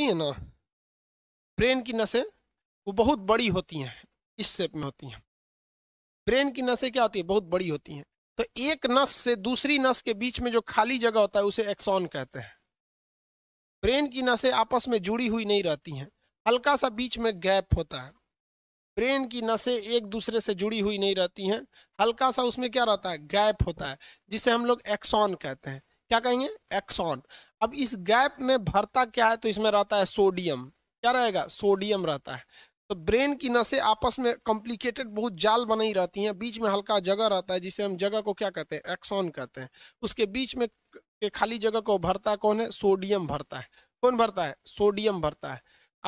होती हैं ना ब्रेन की नसें वो बहुत बड़ी होती हैं इस शेप में होती हैं ब्रेन की नसें क्या होती है बहुत बड़ी होती हैं तो एक नस से दूसरी नस के बीच में जो खाली जगह होता है उसे एक्सॉन कहते हैं ब्रेन की नसें आपस में जुड़ी हुई नहीं रहती हैं हल्का सा बीच में गैप होता है ब्रेन की नसें एक दूसरे से जुड़ी हुई नहीं रहती हैं हल्का सा उसमें क्या रहता है गैप होता है जिसे हम लोग एक्सॉन कहते हैं क्या कहेंगे एक्सॉन अब इस गैप में भरता क्या है तो इसमें रहता है सोडियम क्या रहेगा सोडियम रहता है तो ब्रेन की नसें आपस में कॉम्प्लिकेटेड बहुत जाल बनाई रहती हैं बीच में हल्का जगह रहता है जिसे हम जगह को क्या कहते हैं एक्सॉन कहते हैं उसके बीच में के खाली जगह को भरता कौन है सोडियम भरता है कौन भरता है सोडियम भरता है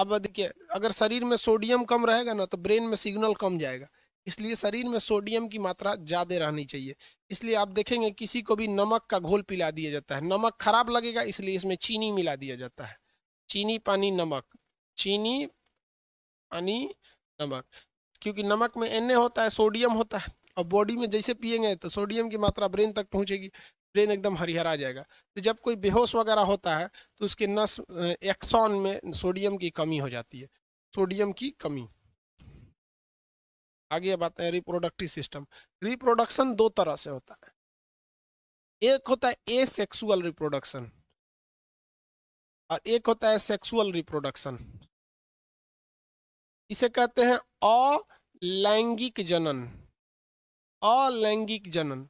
अब देखिए अगर शरीर में सोडियम कम रहेगा ना तो ब्रेन में सिग्नल कम जाएगा इसलिए शरीर में सोडियम की मात्रा ज़्यादा रहनी चाहिए इसलिए आप देखेंगे किसी को भी नमक का घोल पिला दिया जाता है नमक खराब लगेगा इसलिए इसमें चीनी मिला दिया जाता है चीनी पानी नमक चीनी पानी नमक क्योंकि नमक में एन होता है सोडियम होता है और बॉडी में जैसे पिएंगे तो सोडियम की मात्रा ब्रेन तक पहुँचेगी ब्रेन एकदम हरिहरा जाएगा तो जब कोई बेहोश वगैरह होता है तो उसके नस एक्सॉन में सोडियम की कमी हो जाती है सोडियम की कमी आगे बात है रिप्रोडक्टिव सिस्टम रिप्रोडक्शन दो तरह से होता है एक होता है ए रिप्रोडक्शन और एक होता है सेक्सुअल रिप्रोडक्शन इसे कहते हैं अलैंगिक जनन अलैंगिक जनन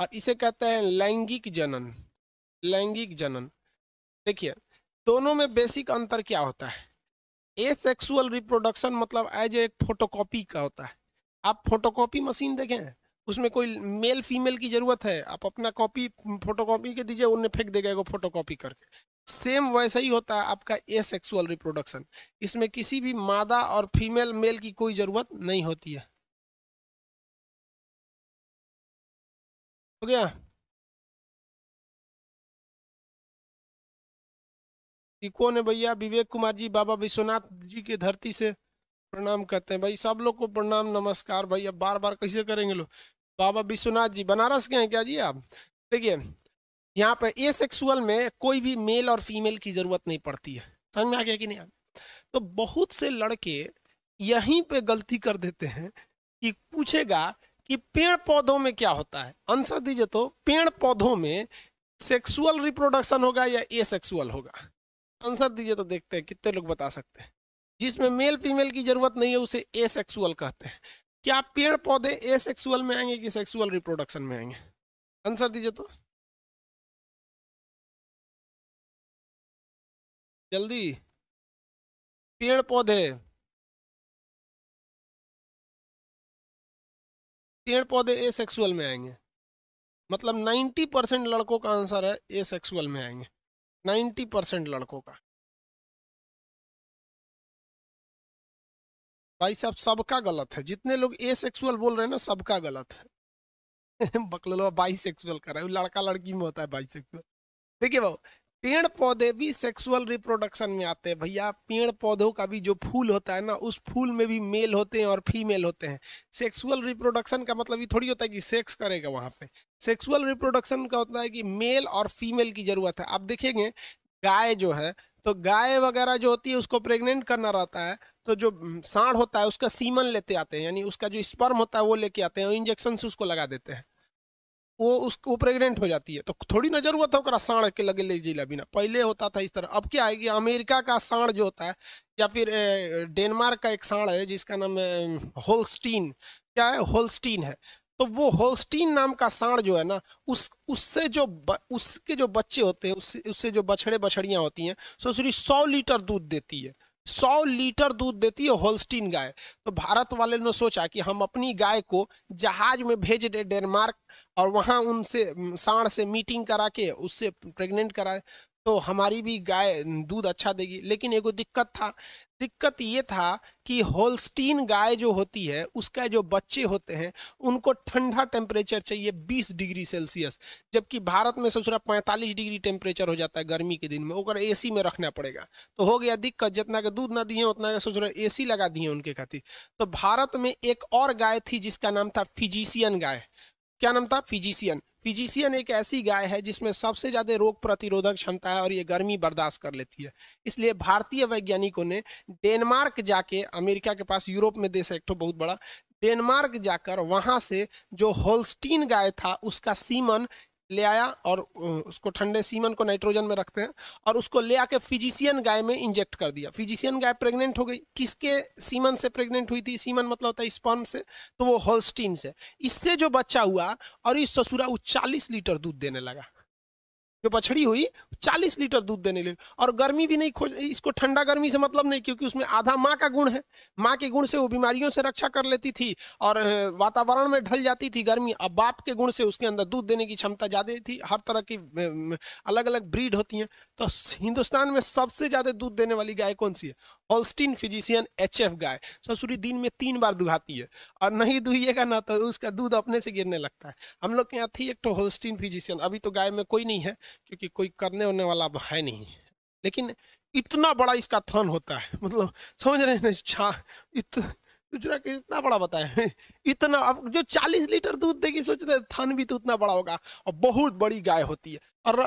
और इसे कहते हैं लैंगिक जनन लैंगिक जनन देखिए दोनों में बेसिक अंतर क्या होता है ए सेक्सुअल रिप्रोडक्शन मतलब एज ए फोटोकॉपी का होता है आप फोटोकॉपी मशीन देखें उसमें कोई मेल फीमेल की जरूरत है आप अपना कॉपी फोटोकॉपी के दीजिए उन्हें फेंक देगा वो फोटोकॉपी करके सेम वैसा ही होता है आपका ए सेक्सुअल रिप्रोडक्शन इसमें किसी भी मादा और फीमेल मेल की कोई जरूरत नहीं होती है हो गया इको है भैया विवेक कुमार जी बाबा विश्वनाथ जी की धरती से प्रणाम कहते हैं भाई सब लोग को प्रणाम नमस्कार भाई अब बार बार कैसे करेंगे लोग बाबा विश्वनाथ जी बनारस के हैं क्या जी आप देखिए यहाँ पे ए सेक्सुअल में कोई भी मेल और फीमेल की जरूरत नहीं पड़ती है समझ में आ गया कि नहीं तो बहुत से लड़के यहीं पे गलती कर देते हैं कि पूछेगा कि पेड़ पौधों में क्या होता है आंसर दीजिए तो पेड़ पौधों में सेक्सुअल रिप्रोडक्शन होगा या ए सेक्सुअल होगा आंसर दीजिए तो देखते हैं कितने लोग बता सकते हैं जिसमें मेल फीमेल की जरूरत नहीं है उसे एसेक्सुअल कहते हैं क्या पेड़ पौधे एसेक्सुअल में आएंगे कि सेक्सुअल रिप्रोडक्शन में आएंगे आंसर दीजिए तो जल्दी पेड़ पौधे पेड़ पौधे ए सेक्सुअल में आएंगे मतलब 90 परसेंट लड़कों का आंसर है ए सेक्सुअल में आएंगे 90 परसेंट लड़कों का भाई साहब सबका गलत है जितने लोग ए सेक्सुअल बोल रहे हैं ना सबका गलत है बकलोलो बाई सेक्सुअल कर रहा है लड़का लड़की में होता है बाई सेक्सुअल देखिए भाव पेड़ पौधे भी सेक्सुअल रिप्रोडक्शन में आते हैं भैया पेड़ पौधों का भी जो फूल होता है ना उस फूल में भी मेल होते हैं और फीमेल होते हैं सेक्सुअल रिप्रोडक्शन का मतलब ये थोड़ी होता है कि सेक्स करेगा वहाँ पे सेक्सुअल रिप्रोडक्शन का होता है कि मेल और फीमेल की ज़रूरत है आप देखेंगे गाय जो है तो गाय वगैरह जो होती है उसको प्रेग्नेंट करना रहता है तो जो सांड होता है उसका सीमन लेते आते हैं यानी उसका जो स्पर्म होता है वो लेके आते हैं और इंजेक्शन से उसको लगा देते हैं वो उसको प्रेग्नेंट हो जाती है तो थोड़ी ना जरूरत है उसका सांड के लगे ले जिला बिना पहले होता था इस तरह अब क्या है कि अमेरिका का साढ़ जो होता है या फिर डेनमार्क का एक साढ़ है जिसका नाम है होल्स्टीन क्या है होल्स्टीन है तो वो होल्स्टीन नाम का सांड जो है ना उस उससे जो ब, उसके जो बच्चे होते हैं उससे उससे जो बछड़े बछड़ियाँ होती हैं सो सिर्फ सौ लीटर दूध देती है सौ लीटर दूध देती है होल्स्टीन गाय तो भारत वाले ने सोचा कि हम अपनी गाय को जहाज में भेज दे डेनमार्क और वहाँ उनसे साढ़ से मीटिंग करा के उससे प्रेग्नेंट कराए तो हमारी भी गाय दूध अच्छा देगी लेकिन एगो दिक्कत था दिक्कत ये था कि होल्स्टीन गाय जो होती है उसका जो बच्चे होते हैं उनको ठंडा टेम्परेचर चाहिए 20 डिग्री सेल्सियस जबकि भारत में रहा पैंतालीस डिग्री टेम्परेचर हो जाता है गर्मी के दिन में ए सी में रखना पड़ेगा तो हो गया दिक्कत जितना के दूध ना दिए उतना के ए सी लगा दिए उनके खातिर तो भारत में एक और गाय थी जिसका नाम था फिजिशियन गाय क्या नाम था फिजिशियन पीजीसीएन एक ऐसी गाय है जिसमें सबसे ज़्यादा रोग प्रतिरोधक क्षमता है और ये गर्मी बर्दाश्त कर लेती है इसलिए भारतीय वैज्ञानिकों ने डेनमार्क जाके अमेरिका के पास यूरोप में देश है एक तो बहुत बड़ा डेनमार्क जाकर वहाँ से जो होल्स्टीन गाय था उसका सीमन ले आया और उसको ठंडे सीमन को नाइट्रोजन में रखते हैं और उसको ले आके फिजिशियन गाय में इंजेक्ट कर दिया फिजिशियन गाय प्रेग्नेंट हो गई किसके सीमन से प्रेग्नेंट हुई थी सीमन मतलब होता है स्पर्म से तो वो होल्स्टीन से इससे जो बच्चा हुआ और इस ससुरा वो चालीस लीटर दूध देने लगा जो बछड़ी हुई 40 लीटर दूध देने लगी और गर्मी भी नहीं खोज इसको ठंडा गर्मी से मतलब नहीं क्योंकि उसमें आधा माँ का गुण है माँ के गुण से वो बीमारियों से रक्षा कर लेती थी और वातावरण में ढल जाती थी गर्मी अब बाप के गुण से उसके अंदर दूध देने की क्षमता ज़्यादा थी हर तरह की अलग अलग ब्रीड होती हैं तो हिंदुस्तान में सबसे ज़्यादा दूध देने वाली गाय कौन सी है होल्स्टीन फिजिशियन एच एफ गाय ससुरी दिन में तीन बार दुहाती है और नहीं दुहिएगा ना तो उसका दूध अपने से गिरने लगता है हम लोग के यहाँ थी एक तो होल्स्टीन फिजिशियन अभी तो गाय में कोई नहीं है क्योंकि कोई करने होने वाला है नहीं लेकिन इतना बड़ा इसका थन होता है मतलब समझ रहे हैं छा इत इतना बड़ा बताए इतना अब जो 40 लीटर दूध देगी सोचते हैं थन भी तो उतना बड़ा होगा और बहुत बड़ी गाय होती है और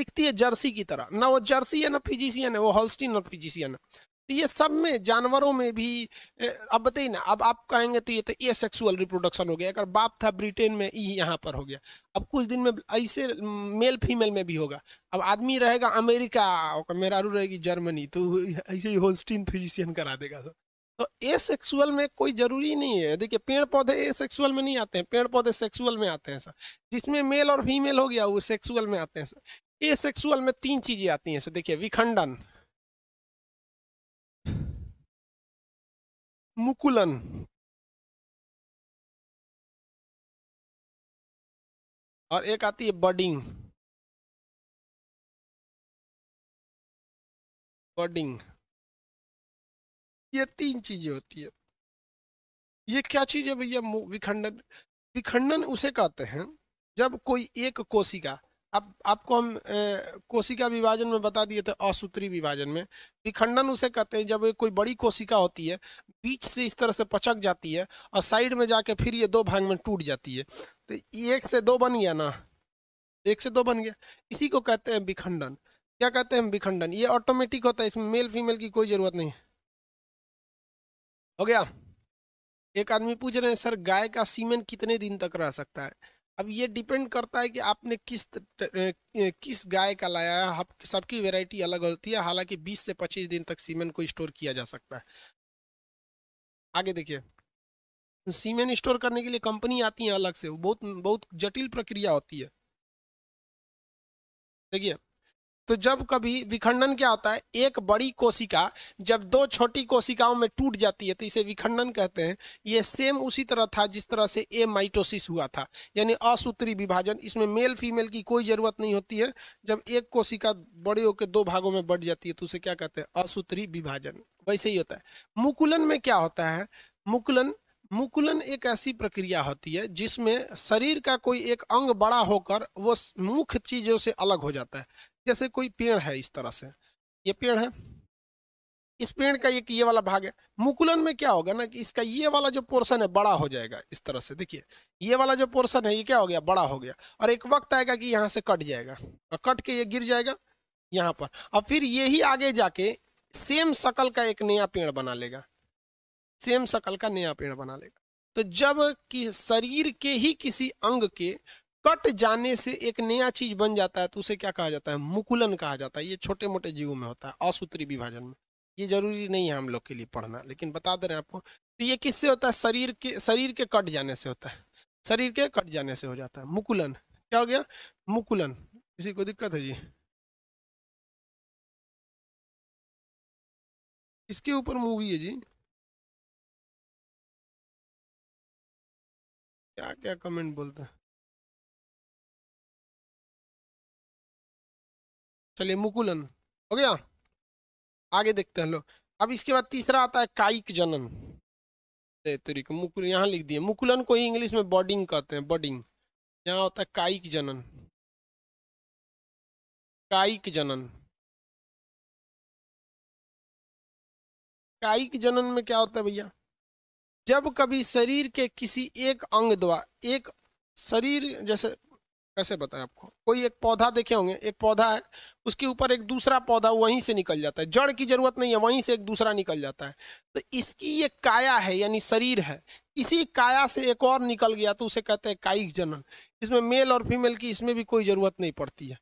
दिखती है जर्सी की तरह ना वो जर्सी है ना फिजिशियन है वो हॉलस्टीन और फिजिशियन तो ये सब में जानवरों में भी अब बताइए ना अब आप कहेंगे तो ये तो ये सेक्सुअल रिप्रोडक्शन हो गया अगर बाप था ब्रिटेन में ई यहाँ पर हो गया अब कुछ दिन में ऐसे मेल फीमेल में भी होगा अब आदमी रहेगा अमेरिका और रू रहेगी जर्मनी तो ऐसे ही होल्स्टीन फिजिशियन करा देगा सर तो ए सेक्सुअल में कोई जरूरी नहीं है देखिए पेड़ पौधे ए सेक्सुअल में नहीं आते हैं पेड़ पौधे सेक्सुअल में आते हैं सर जिसमें मेल और फीमेल हो गया वो सेक्सुअल में आते हैं सर ए सेक्सुअल में तीन चीज़ें आती हैं सर देखिए विखंडन मुकुलन और एक आती है बडिंग बडिंग ये तीन चीजें होती है ये क्या चीज है भैया विखंडन विखंडन उसे कहते हैं जब कोई एक कोशिका अब आपको हम कोशिका विभाजन में बता दिए थे असूत्री विभाजन में विखंडन उसे कहते हैं जब कोई बड़ी कोशिका होती है बीच से इस तरह से पचक जाती है और साइड में जाके फिर ये दो भाग में टूट जाती है तो एक से दो बन गया ना एक से दो बन गया इसी को कहते हैं विखंडन क्या कहते हैं विखंडन ये ऑटोमेटिक होता है इसमें मेल फीमेल की कोई जरूरत नहीं हो गया एक आदमी पूछ रहे हैं सर गाय का सीमेन कितने दिन तक रह सकता है अब ये डिपेंड करता है कि आपने किस किस गाय का लाया है हाँ, सबकी वेराइटी अलग होती है हालांकि 20 से 25 दिन तक सीमेन को स्टोर किया जा सकता है आगे देखिए सीमेन स्टोर करने के लिए कंपनी आती है अलग से बहुत बहुत जटिल प्रक्रिया होती है देखिए तो जब कभी विखंडन क्या होता है एक बड़ी कोशिका जब दो छोटी कोशिकाओं में टूट जाती है तो इसे विखंडन कहते हैं ये सेम उसी तरह था जिस तरह से ए माइटोसिस हुआ था यानी असूत्री विभाजन इसमें मेल फीमेल की कोई जरूरत नहीं होती है जब एक कोशिका बड़े होकर दो भागों में बढ़ जाती है तो उसे क्या कहते हैं असूत्री विभाजन वैसे ही होता है मुकुलन में क्या होता है मुकुलन मुकुलन एक ऐसी प्रक्रिया होती है जिसमें शरीर का कोई एक अंग बड़ा होकर वो मुख्य चीजों से अलग हो जाता है जैसे कोई पेड़ है इस तरह से ये पेड़ है इस पेड़ का एक ये वाला भाग है मुकुलन में क्या होगा ना कि इसका ये वाला जो पोर्शन है बड़ा हो जाएगा इस तरह से देखिए ये वाला जो पोर्शन है ये क्या हो गया बड़ा हो गया और एक वक्त आएगा कि यहाँ से कट जाएगा और कट के ये गिर जाएगा यहाँ पर और फिर यही आगे जाके सेम शकल का एक नया पेड़ बना लेगा सेम शकल का नया पेड़ बना लेगा तो जब कि शरीर के ही किसी अंग के कट जाने से एक नया चीज बन जाता है तो उसे क्या कहा जाता है मुकुलन कहा जाता है ये छोटे मोटे जीवों में होता है असूत्री विभाजन में ये जरूरी नहीं है हम लोग के लिए पढ़ना लेकिन बता दे रहे हैं आपको तो ये किससे होता है शरीर के शरीर के कट जाने से होता है शरीर के कट जाने से हो जाता है मुकुलन क्या हो गया मुकुलन किसी को दिक्कत है जी इसके ऊपर मूवी है जी क्या क्या कमेंट बोलता चलिए मुकुलन हो गया आगे देखते हैं लोग अब इसके बाद तीसरा आता है काइक जनन तरीक मुकुल यहाँ लिख दिए मुकुलन को ही इंग्लिश में बॉडिंग कहते हैं बॉडिंग यहाँ होता है कायिक जनन काइक जनन कायिक जनन में क्या होता है भैया जब कभी शरीर के किसी एक अंग द्वारा एक शरीर जैसे कैसे बताएं आपको कोई एक पौधा देखे होंगे एक पौधा है उसके ऊपर एक दूसरा पौधा वहीं से निकल जाता है जड़ की जरूरत नहीं है वहीं से एक दूसरा निकल जाता है तो इसकी ये काया है यानी शरीर है इसी काया से एक और निकल गया तो उसे कहते हैं कायिक जनन इसमें मेल और फीमेल की इसमें भी कोई ज़रूरत नहीं पड़ती है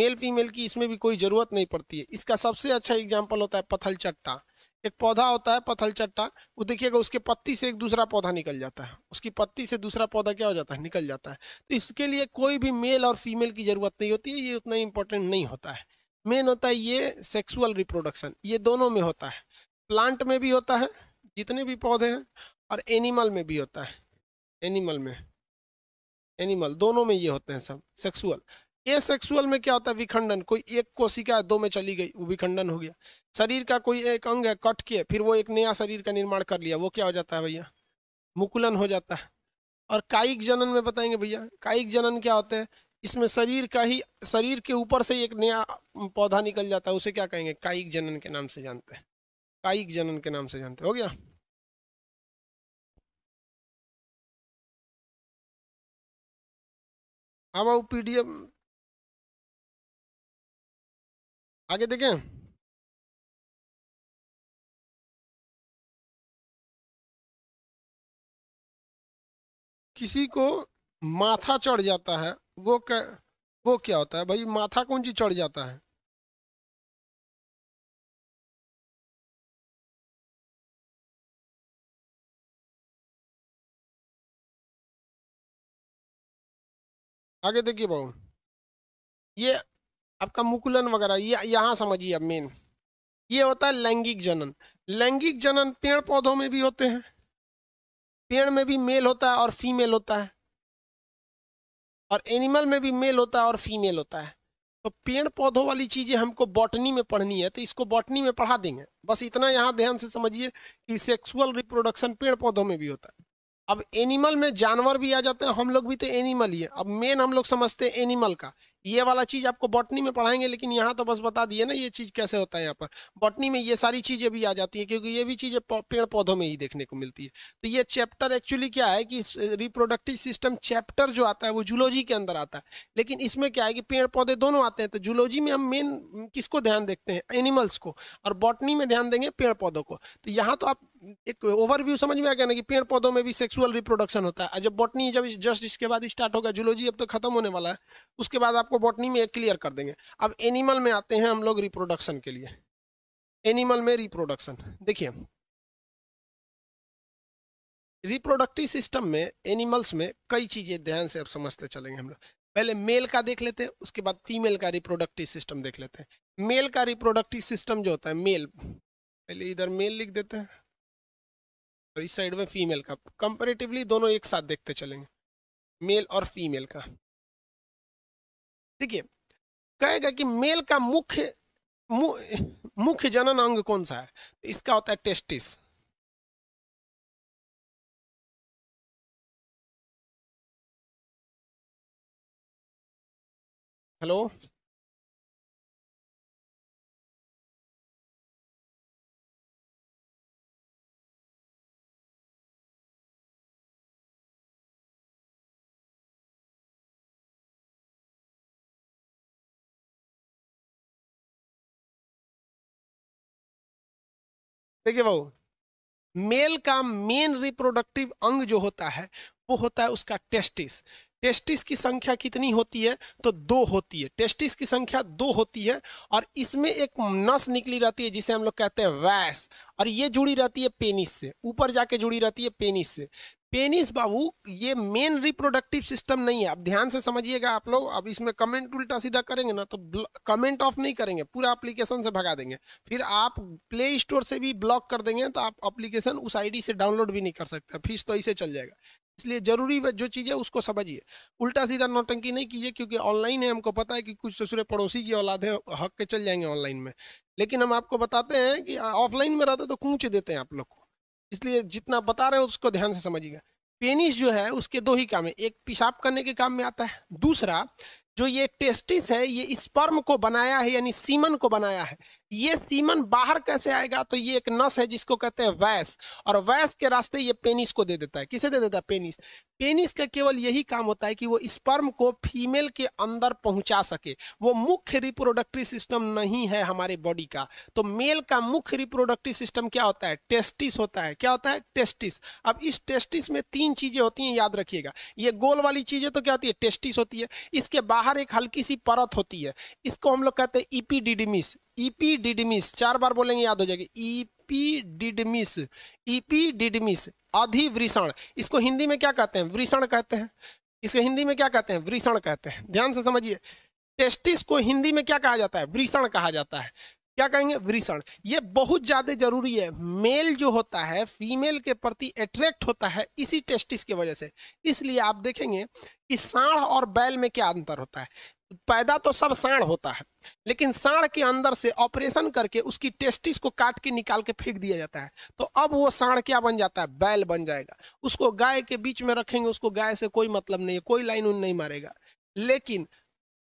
मेल फीमेल की इसमें भी कोई ज़रूरत नहीं पड़ती है इसका सबसे अच्छा एग्जाम्पल होता है पथल चट्टा एक पौधा होता है पथल चट्टा वो देखिएगा उसके पत्ती से एक दूसरा पौधा निकल जाता है उसकी पत्ती से दूसरा पौधा क्या हो जाता है निकल जाता है तो इसके लिए कोई भी मेल और फीमेल की ज़रूरत नहीं होती है ये उतना इंपॉर्टेंट नहीं होता है मेन होता है ये सेक्सुअल रिप्रोडक्शन ये दोनों में होता है प्लांट में भी होता है जितने भी पौधे हैं और एनिमल में भी होता है एनिमल में एनिमल दोनों में ये होते हैं सब सेक्सुअल ए सेक्सुअल में क्या होता है विखंडन कोई एक कोशिका दो में चली गई वो विखंडन हो गया शरीर का कोई एक अंग है कट के फिर वो एक नया शरीर का निर्माण कर लिया वो क्या हो जाता है भैया मुकुलन हो जाता है और कायिक जनन में बताएंगे भैया कायिक जनन क्या होते हैं इसमें शरीर का ही शरीर के ऊपर से एक नया पौधा निकल जाता है उसे क्या कहेंगे कायिक जनन के नाम से जानते हैं कायिक जनन के नाम से जानते हो गया अब पीडीएफ आगे देखें किसी को माथा चढ़ जाता है वो क्या वो क्या होता है भाई माथा कौन चीज चढ़ जाता है आगे देखिए भाऊ ये आपका मुकुलन वगैरह ये यहाँ समझिए आप मेन ये होता है लैंगिक जनन लैंगिक जनन पेड़ पौधों में भी होते हैं पेड़ में भी मेल होता है और फीमेल होता है और एनिमल में भी मेल होता है और फीमेल होता है तो पेड़ पौधों वाली चीज़ें हमको बॉटनी में पढ़नी है तो इसको बॉटनी में पढ़ा देंगे बस इतना यहाँ ध्यान से समझिए कि सेक्सुअल रिप्रोडक्शन पेड़ पौधों में भी होता है अब एनिमल में जानवर भी आ जाते हैं हम लोग भी तो एनिमल ही है अब मेन हम लोग समझते हैं एनिमल का ये वाला चीज आपको बॉटनी में पढ़ाएंगे लेकिन यहाँ तो बस बता दिए ना ये चीज कैसे होता है यहाँ पर बॉटनी में ये सारी चीजें भी आ जाती है क्योंकि ये भी चीजें पेड़ पौधों में ही देखने को मिलती है तो ये चैप्टर एक्चुअली क्या है कि रिप्रोडक्टिव सिस्टम चैप्टर जो आता है वो जूलॉजी के अंदर आता है लेकिन इसमें क्या है कि पेड़ पौधे दोनों आते हैं तो जूलॉजी में हम मेन किसको ध्यान देखते हैं एनिमल्स को और बॉटनी में ध्यान देंगे पेड़ पौधों को तो यहाँ तो आप एक ओवरव्यू समझ में आ गया ना कि पेड़ पौधों में भी सेक्सुअल रिप्रोडक्शन होता है जब बॉटनी जब जस्ट इसके बाद स्टार्ट होगा जूलॉजी अब तो खत्म होने वाला है उसके बाद आप आपको बॉटनी में क्लियर कर देंगे अब एनिमल में आते हैं हम लोग रिप्रोडक्शन के लिए एनिमल में रिप्रोडक्शन देखिए रिप्रोडक्टिव सिस्टम में एनिमल्स में कई चीज़ें ध्यान से आप समझते चलेंगे हम लोग पहले मेल का देख लेते हैं उसके बाद फीमेल का रिप्रोडक्टिव सिस्टम देख लेते हैं मेल का रिप्रोडक्टिव सिस्टम जो होता है मेल पहले इधर मेल लिख देते हैं और इस साइड में फीमेल का कंपेरेटिवली दोनों एक साथ देखते चलेंगे मेल और फीमेल का देखिए कहेगा कि मेल का मुख्य मुख्य जनन अंग कौन सा है तो इसका होता है टेस्टिस हेलो देखिए बाबू मेल का मेन रिप्रोडक्टिव अंग जो होता है वो होता है उसका टेस्टिस टेस्टिस की संख्या कितनी होती है तो दो होती है टेस्टिस की संख्या दो होती है और इसमें एक नस निकली रहती है जिसे हम लोग कहते हैं वैस और ये जुड़ी रहती है पेनिस से ऊपर जाके जुड़ी रहती है पेनिस से पेनिस बाबू ये मेन रिप्रोडक्टिव सिस्टम नहीं है आप ध्यान से समझिएगा आप लोग अब इसमें कमेंट उल्टा सीधा करेंगे ना तो कमेंट ऑफ नहीं करेंगे पूरा एप्लीकेशन से भगा देंगे फिर आप प्ले स्टोर से भी ब्लॉक कर देंगे तो आप एप्लीकेशन उस आईडी से डाउनलोड भी नहीं कर सकते फीस तो ऐसे चल जाएगा इसलिए जरूरी जो चीज़ है उसको समझिए उल्टा सीधा नोटंकी नहीं कीजिए क्योंकि ऑनलाइन है हमको पता है कि कुछ ससुरे पड़ोसी की औलादे हक के चल जाएंगे ऑनलाइन में लेकिन हम आपको बताते हैं कि ऑफलाइन में रहते तो कूच देते हैं आप लोग को इसलिए जितना बता रहे हो उसको ध्यान से समझिएगा पेनिस जो है उसके दो ही काम है एक पेशाब करने के काम में आता है दूसरा जो ये टेस्टिस है ये स्पर्म को बनाया है यानी सीमन को बनाया है ये सीमन बाहर कैसे आएगा तो ये एक नस है जिसको कहते हैं वैस और वैस के रास्ते ये पेनिस को दे देता है किसे दे देता है पेनिस पेनिस का केवल यही काम होता है कि वो स्पर्म को फीमेल के अंदर पहुंचा सके वो मुख्य रिप्रोडक्टिव सिस्टम नहीं है हमारे बॉडी का तो मेल का मुख्य रिप्रोडक्टिव सिस्टम क्या होता है टेस्टिस होता है क्या होता है टेस्टिस अब इस टेस्टिस में तीन चीजें होती हैं याद रखिएगा ये गोल वाली चीजें तो क्या होती है टेस्टिस होती है इसके बाहर एक हल्की सी परत होती है इसको हम लोग कहते हैं इपीडिडमिस ईपीडिडमिस e चार बार बोलेंगे याद हो जाएगी ईपीडिडमिस e ईपीडिडमिस e अधिवृषण इसको हिंदी में क्या कहते हैं वृषण कहते हैं इसको हिंदी में क्या कहते हैं वृषण कहते हैं ध्यान से समझिए टेस्टिस को हिंदी में क्या कहा जाता है वृषण कहा जाता है क्या कहेंगे वृषण ये बहुत ज्यादा जरूरी है मेल जो होता है फीमेल के प्रति अट्रैक्ट होता है इसी टेस्टिस की वजह से इसलिए आप देखेंगे कि सांड और बैल में क्या अंतर होता है पैदा तो सब साण होता है लेकिन साण के अंदर से ऑपरेशन करके उसकी टेस्टिस को काट के निकाल के फेंक दिया जाता है तो अब वो साण क्या बन जाता है बैल बन जाएगा उसको गाय के बीच में रखेंगे उसको गाय से कोई मतलब नहीं है कोई लाइन उन नहीं मारेगा लेकिन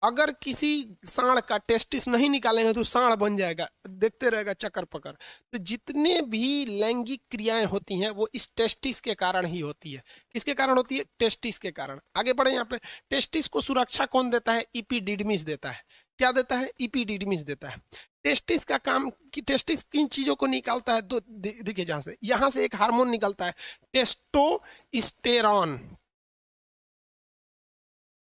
अगर किसी साढ़ का टेस्टिस नहीं निकालेंगे तो साढ़ बन जाएगा देखते रहेगा चक्कर पकड़ तो जितने भी लैंगिक क्रियाएं होती हैं वो इस टेस्टिस के कारण ही होती है किसके कारण होती है टेस्टिस के कारण आगे बढ़े यहाँ पे टेस्टिस को सुरक्षा कौन देता है ईपीडिडमिस देता है क्या देता है ईपीडिडमिस देता है टेस्टिस का काम कि टेस्टिस किन चीजों को निकालता है दो देखिए जहां से यहां से एक हार्मोन निकलता है टेस्टोस्टेरॉन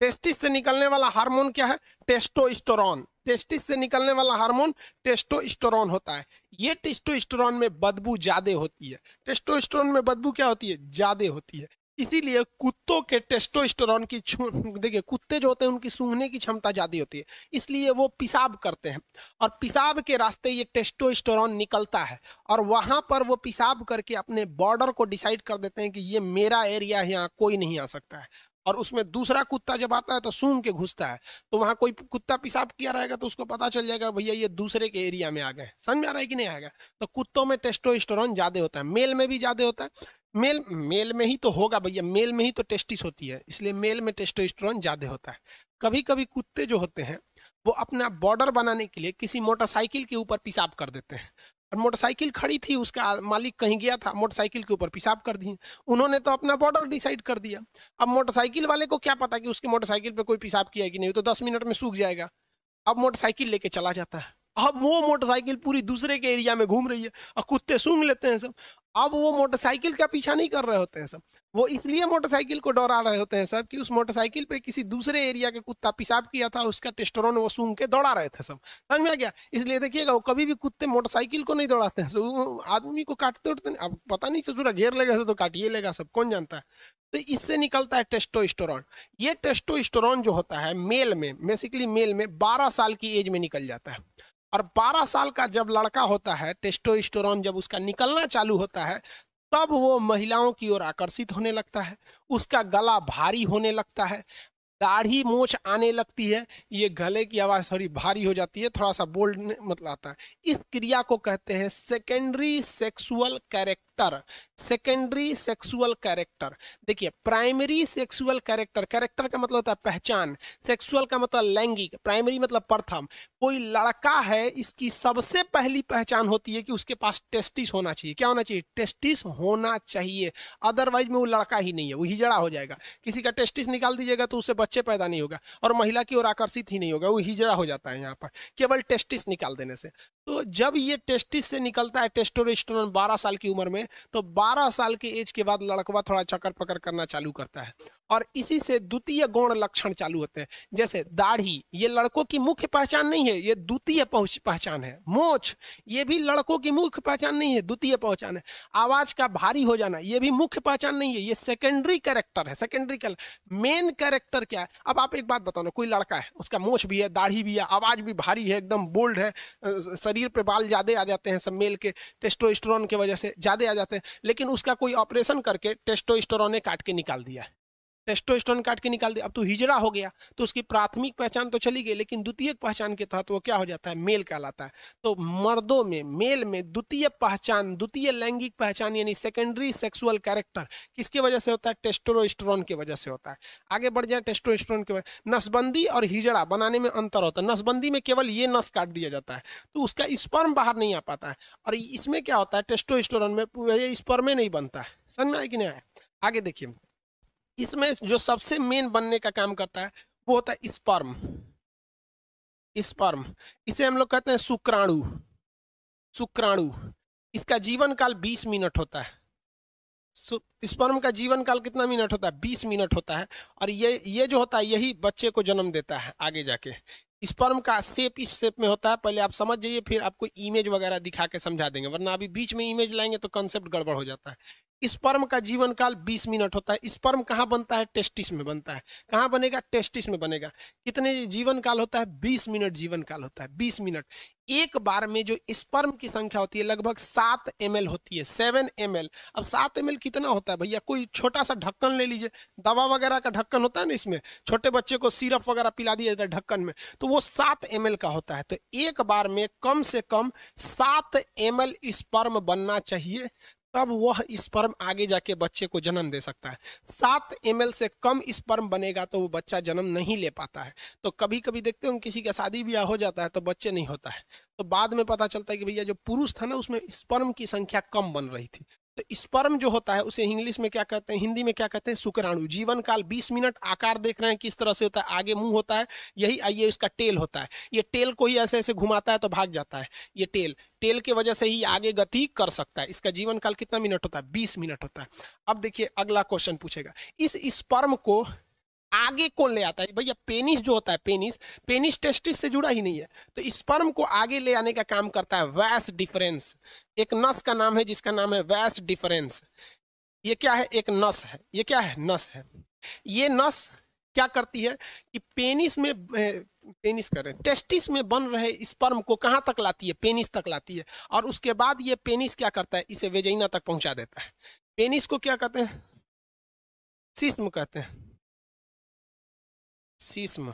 टेस्टिस से निकलने वाला हार्मोन क्या है टेस्टोस्टेरॉन टेस्टिस से निकलने वाला हार्मोन टेस्टोस्टेरॉन होता है ये टेस्टोस्टेरॉन में बदबू ज्यादा होती है टेस्टोस्टेरॉन में बदबू क्या होती है ज्यादा होती है इसीलिए कुत्तों के टेस्टोस्टेरॉन की देखिए कुत्ते जो होते हैं उनकी सूंघने की क्षमता ज़्यादा होती है इसलिए वो पेशाब करते हैं और पेशाब के रास्ते ये टेस्टोस्टोरॉन निकलता है और वहाँ पर वो पेशाब करके अपने बॉर्डर को डिसाइड कर देते हैं कि ये मेरा एरिया है यहाँ कोई नहीं आ सकता है और उसमें दूसरा कुत्ता जब आता है तो सूंघ के घुसता है तो वहाँ कोई कुत्ता पेशाब किया रहेगा तो उसको पता चल जाएगा भैया ये दूसरे के एरिया में आ गए समझ में आ रहा है कि नहीं आएगा तो कुत्तों में टेस्टोस्टेरोन ज़्यादा होता है मेल में भी ज़्यादा होता है मेल मेल में ही तो होगा भैया मेल में ही तो टेस्टिस होती है इसलिए मेल में टेस्टोस्टेरोन ज़्यादा होता है कभी कभी कुत्ते जो होते हैं वो अपना बॉर्डर बनाने के लिए किसी मोटरसाइकिल के ऊपर पिसाब कर देते हैं और मोटरसाइकिल खड़ी थी उसका मालिक कहीं गया था मोटरसाइकिल के ऊपर पेशाब कर दी उन्होंने तो अपना बॉर्डर डिसाइड कर दिया अब मोटरसाइकिल वाले को क्या पता कि उसके मोटरसाइकिल पे कोई पेशाब किया कि नहीं तो दस मिनट में सूख जाएगा अब मोटरसाइकिल लेके चला जाता है अब वो मोटरसाइकिल पूरी दूसरे के एरिया में घूम रही है और कुत्ते सूंघ लेते हैं सब अब वो मोटरसाइकिल का पीछा नहीं कर रहे होते हैं सब वो इसलिए मोटरसाइकिल को डरा रहे होते हैं सब कि उस मोटरसाइकिल पे किसी दूसरे एरिया का कुत्ता पेशाब किया था उसका टेस्टोरोन वो सूंघ के दौड़ा रहे थे सब समझ में आ गया इसलिए देखिएगा वो कभी भी कुत्ते मोटरसाइकिल को नहीं दौड़ाते हैं आदमी को काटते उठते अब पता नहीं ससुरा घेर लेगा तो काटिए लेगा सब कौन जानता है तो इससे निकलता है टेस्टोस्टोरॉन ये टेस्टोस्टोरॉन जो होता है मेल में बेसिकली मेल में बारह साल की एज में निकल जाता है और 12 साल का जब लड़का होता है टेस्टोस्टेरोन जब उसका निकलना चालू होता है तब वो महिलाओं की ओर आकर्षित होने लगता है उसका गला भारी होने लगता है दाढ़ी मोछ आने लगती है ये गले की आवाज़ थोड़ी भारी हो जाती है थोड़ा सा बोल्ड मतलब आता है इस क्रिया को कहते हैं secondary sexual character character secondary sexual character देखिए प्राइमरी सेक्सुअल कैरेक्टर कैरेक्टर का मतलब होता है पहचान सेक्सुअल का मतलब लैंगिक प्राइमरी मतलब प्रथम कोई लड़का है इसकी सबसे पहली पहचान होती है कि उसके पास टेस्टिस होना चाहिए क्या होना चाहिए टेस्टिस होना चाहिए अदरवाइज में वो लड़का ही नहीं है वो हिजड़ा हो जाएगा किसी का टेस्टिस निकाल दीजिएगा तो उससे बच्चे पैदा नहीं होगा और महिला की ओर आकर्षित ही नहीं होगा वो हिजड़ा हो जाता है यहाँ पर केवल टेस्टिस निकाल देने से तो जब ये टेस्टिस से निकलता है टेस्टोरेस्टोरन 12 साल की उम्र में तो 12 साल की एज के बाद लड़कवा थोड़ा चक्कर पकड़ करना चालू करता है और इसी से द्वितीय गौण लक्षण चालू होते हैं जैसे दाढ़ी ये लड़कों की मुख्य पहचान नहीं है ये द्वितीय पहचान है मोछ ये भी लड़कों की मुख्य पहचान नहीं है द्वितीय पहचान है आवाज का भारी हो जाना ये भी मुख्य पहचान नहीं है ये सेकेंडरी कैरेक्टर है सेकेंडरी कल मेन कैरेक्टर क्या है अब आप एक बात बताओ ना कोई लड़का है उसका मोछ भी है दाढ़ी भी है आवाज भी भारी है एकदम बोल्ड है शरीर पर बाल ज्यादा आ जाते हैं सब मेल के टेस्टोस्टेरोन की वजह से ज्यादा आ जाते हैं लेकिन उसका कोई ऑपरेशन करके टेस्टोस्टेरोन ने काट के निकाल दिया है टेस्टोस्टोन काट के निकाल दिया अब तो हिजड़ा हो गया तो उसकी प्राथमिक पहचान तो चली गई लेकिन द्वितीय पहचान के तहत वो क्या हो जाता है मेल कहलाता है तो मर्दों में मेल में द्वितीय पहचान द्वितीय लैंगिक पहचान यानी सेकेंडरी सेक्सुअल कैरेक्टर किसके वजह से होता है टेस्टोरोस्ट्रॉन की वजह से होता है आगे बढ़ जाए टेस्टोस्ट्रॉन के वजह नसबंदी और हिजड़ा बनाने में अंतर होता है नसबंदी में केवल ये नस काट दिया जाता है तो उसका स्पर्म बाहर नहीं आ पाता है और इसमें क्या होता है टेस्टोस्टोरन में स्पर्मे नहीं बनता है समझ में आए कि नहीं आया आगे देखिए इसमें जो सबसे मेन बनने का काम करता है वो होता है स्पर्म स्पर्म इसे हम लोग कहते हैं शुक्राणु शुक्राणु इसका जीवन काल 20 मिनट होता है स्पर्म का जीवन काल कितना मिनट होता है 20 मिनट होता है और ये ये जो होता है यही बच्चे को जन्म देता है आगे जाके स्पर्म का शेप इस शेप में होता है पहले आप समझ जाइए फिर आपको इमेज वगैरह दिखा के समझा देंगे वरना अभी बीच में इमेज लाएंगे तो कंसेप्ट गड़बड़ हो जाता है स्पर्म का जीवन काल 20 मिनट होता है स्पर्म कहाँ बनता है टेस्टिस में बनता है कहाँ बनेगा टेस्टिस में बनेगा कितने जीवन काल होता है 20 मिनट जीवन काल होता है 20 मिनट एक बार में जो स्पर्म की संख्या होती है लगभग सात एम होती है सेवन एम अब सात एम कितना होता है भैया कोई छोटा सा ढक्कन ले लीजिए दवा वगैरह का ढक्कन होता है ना इसमें छोटे बच्चे को सिरप वगैरह पिला दिया जाता है ढक्कन में तो वो सात एम का होता है तो एक बार में कम से कम सात एम स्पर्म बनना चाहिए तब वह स्पर्म आगे जाके बच्चे को जन्म दे सकता है सात एम से कम स्पर्म बनेगा तो वो बच्चा जन्म नहीं ले पाता है तो कभी कभी देखते हो किसी का शादी ब्याह हो जाता है तो बच्चे नहीं होता है तो बाद में पता चलता है कि भैया जो पुरुष था ना उसमें स्पर्म की संख्या कम बन रही थी तो स्पर्म जो होता है उसे इंग्लिश में क्या कहते हैं हिंदी में क्या कहते हैं शुक्राणु जीवन काल 20 मिनट आकार देख रहे हैं किस तरह से होता है आगे मुंह होता है यही आइए इसका टेल होता है ये टेल को ही ऐसे ऐसे घुमाता है तो भाग जाता है ये टेल टेल के वजह से ही आगे गति कर सकता है इसका जीवन काल कितना मिनट होता है बीस मिनट होता है अब देखिए अगला क्वेश्चन पूछेगा इस स्पर्म को आगे को ले आता है भैया पेनिस जो होता है पेनिस पेनिस टेस्टिस से जुड़ा ही नहीं है तो स्पर्म को आगे ले आने का काम करता है वैस डिफरेंस एक नस का नाम है जिसका नाम है वैस डिफरेंस ये क्या है एक नस है ये क्या है नस है ये नस क्या करती है कि पेनिस में पेनिस कर रहे हैं टेस्टिस में बन रहे स्पर्म को कहाँ तक लाती है पेनिस तक लाती है और उसके बाद ये पेनिस क्या करता है इसे वेजाइना तक पहुंचा देता है पेनिस को क्या कहते हैं सिस्म कहते हैं सीस्म